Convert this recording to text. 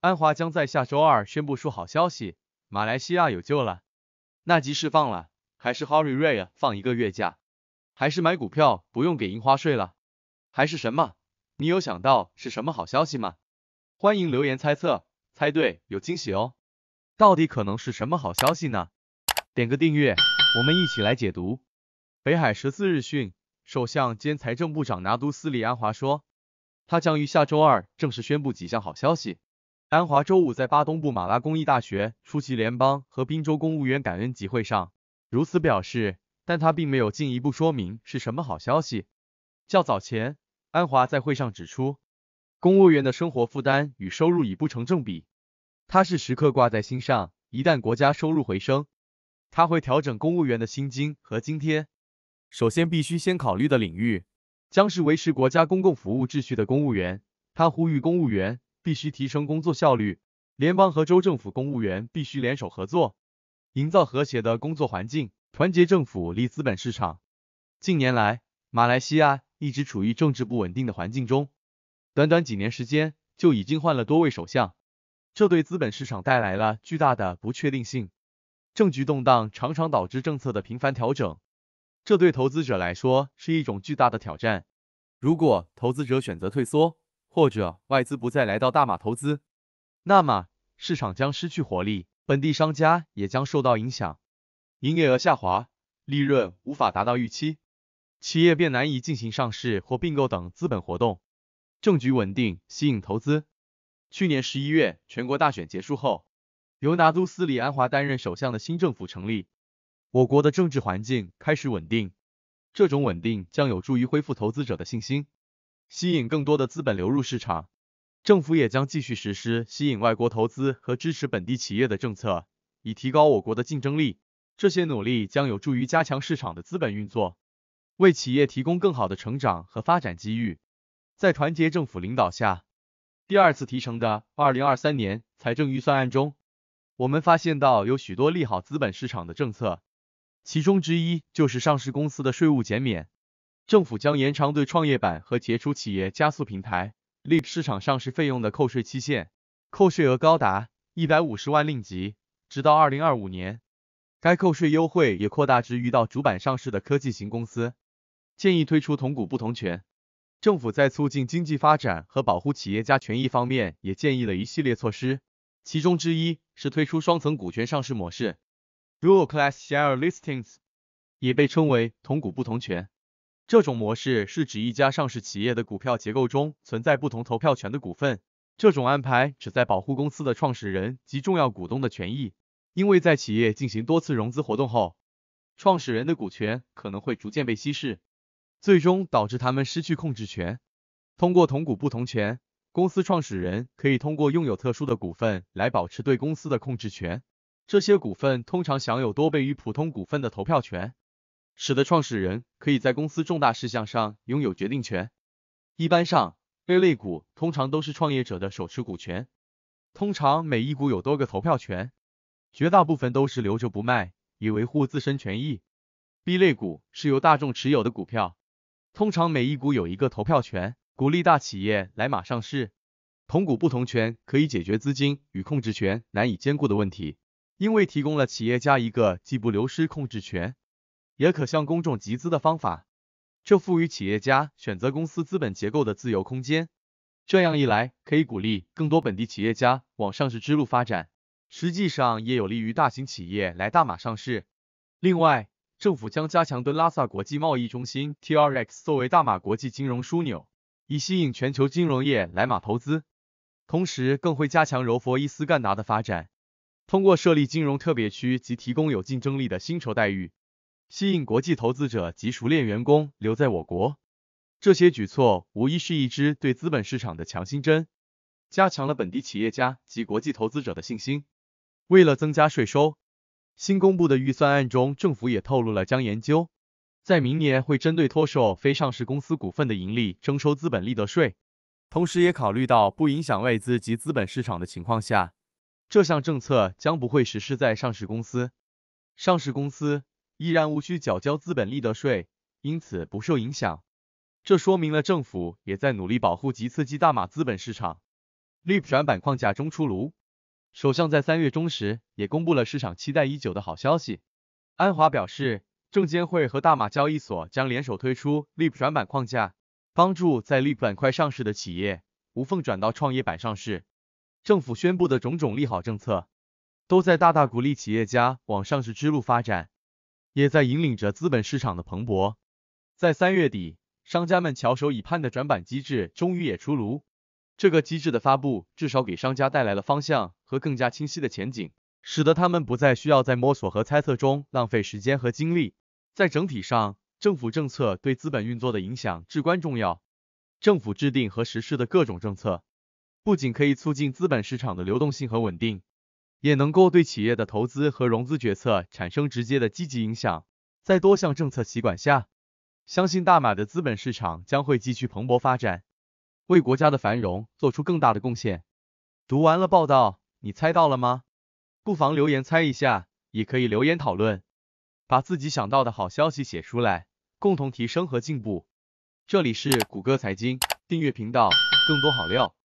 安华将在下周二宣布出好消息，马来西亚有救了，纳吉释放了，还是 h a r y r i 放一个月假，还是买股票不用给印花税了，还是什么？你有想到是什么好消息吗？欢迎留言猜测，猜对有惊喜哦。到底可能是什么好消息呢？点个订阅，我们一起来解读。北海十四日讯，首相兼财政部长拿督斯里安华说，他将于下周二正式宣布几项好消息。安华周五在巴东部马拉公益大学出席联邦和宾州公务员感恩集会上如此表示，但他并没有进一步说明是什么好消息。较早前，安华在会上指出，公务员的生活负担与收入已不成正比，他是时刻挂在心上。一旦国家收入回升，他会调整公务员的薪金和津贴。首先必须先考虑的领域，将是维持国家公共服务秩序的公务员。他呼吁公务员。必须提升工作效率，联邦和州政府公务员必须联手合作，营造和谐的工作环境，团结政府，利资本市场。近年来，马来西亚一直处于政治不稳定的环境中，短短几年时间就已经换了多位首相，这对资本市场带来了巨大的不确定性。政局动荡常常导致政策的频繁调整，这对投资者来说是一种巨大的挑战。如果投资者选择退缩，或者外资不再来到大马投资，那么市场将失去活力，本地商家也将受到影响，营业额下滑，利润无法达到预期，企业便难以进行上市或并购等资本活动。政局稳定吸引投资。去年十一月全国大选结束后，由拿督斯里安华担任首相的新政府成立，我国的政治环境开始稳定，这种稳定将有助于恢复投资者的信心。吸引更多的资本流入市场，政府也将继续实施吸引外国投资和支持本地企业的政策，以提高我国的竞争力。这些努力将有助于加强市场的资本运作，为企业提供更好的成长和发展机遇。在团结政府领导下，第二次提成的二零二三年财政预算案中，我们发现到有许多利好资本市场的政策，其中之一就是上市公司的税务减免。政府将延长对创业板和杰出企业加速平台 Leap 市场上市费用的扣税期限，扣税额高达一百五十万令吉，直到二零二五年。该扣税优惠也扩大至遇到主板上市的科技型公司。建议推出同股不同权。政府在促进经济发展和保护企业家权益方面也建议了一系列措施，其中之一是推出双层股权上市模式 （Dual Class Share Listings），也被称为同股不同权。这种模式是指一家上市企业的股票结构中存在不同投票权的股份。这种安排旨在保护公司的创始人及重要股东的权益，因为在企业进行多次融资活动后，创始人的股权可能会逐渐被稀释，最终导致他们失去控制权。通过同股不同权，公司创始人可以通过拥有特殊的股份来保持对公司的控制权。这些股份通常享有多倍于普通股份的投票权。使得创始人可以在公司重大事项上拥有决定权。一般上，A 类股通常都是创业者的手持股权，通常每一股有多个投票权，绝大部分都是留着不卖，以维护自身权益。B 类股是由大众持有的股票，通常每一股有一个投票权，鼓励大企业来马上市。同股不同权可以解决资金与控制权难以兼顾的问题，因为提供了企业家一个既不流失控制权。也可向公众集资的方法，这赋予企业家选择公司资本结构的自由空间。这样一来，可以鼓励更多本地企业家往上市之路发展，实际上也有利于大型企业来大马上市。另外，政府将加强敦拉萨国际贸易中心 （TRX） 作为大马国际金融枢纽，以吸引全球金融业来马投资。同时，更会加强柔佛伊斯干达的发展，通过设立金融特别区及提供有竞争力的薪酬待遇。吸引国际投资者及熟练员工留在我国，这些举措无疑是一支对资本市场的强心针，加强了本地企业家及国际投资者的信心。为了增加税收，新公布的预算案中，政府也透露了将研究在明年会针对托售非上市公司股份的盈利征收资本利得税，同时也考虑到不影响外资及资本市场的情况下，这项政策将不会实施在上市公司。上市公司。依然无需缴交资本利得税，因此不受影响。这说明了政府也在努力保护及刺激大马资本市场。Leap 转板框架中出炉，首相在三月中时也公布了市场期待已久的好消息。安华表示，证监会和大马交易所将联手推出 Leap 转板框架，帮助在 Leap 板块上市的企业无缝转到创业板上市。政府宣布的种种利好政策，都在大大鼓励企业家往上市之路发展。也在引领着资本市场的蓬勃。在三月底，商家们翘首以盼的转板机制终于也出炉。这个机制的发布，至少给商家带来了方向和更加清晰的前景，使得他们不再需要在摸索和猜测中浪费时间和精力。在整体上，政府政策对资本运作的影响至关重要。政府制定和实施的各种政策，不仅可以促进资本市场的流动性和稳定。也能够对企业的投资和融资决策产生直接的积极影响。在多项政策齐管下，相信大马的资本市场将会继续蓬勃发展，为国家的繁荣做出更大的贡献。读完了报道，你猜到了吗？不妨留言猜一下，也可以留言讨论，把自己想到的好消息写出来，共同提升和进步。这里是谷歌财经，订阅频道，更多好料。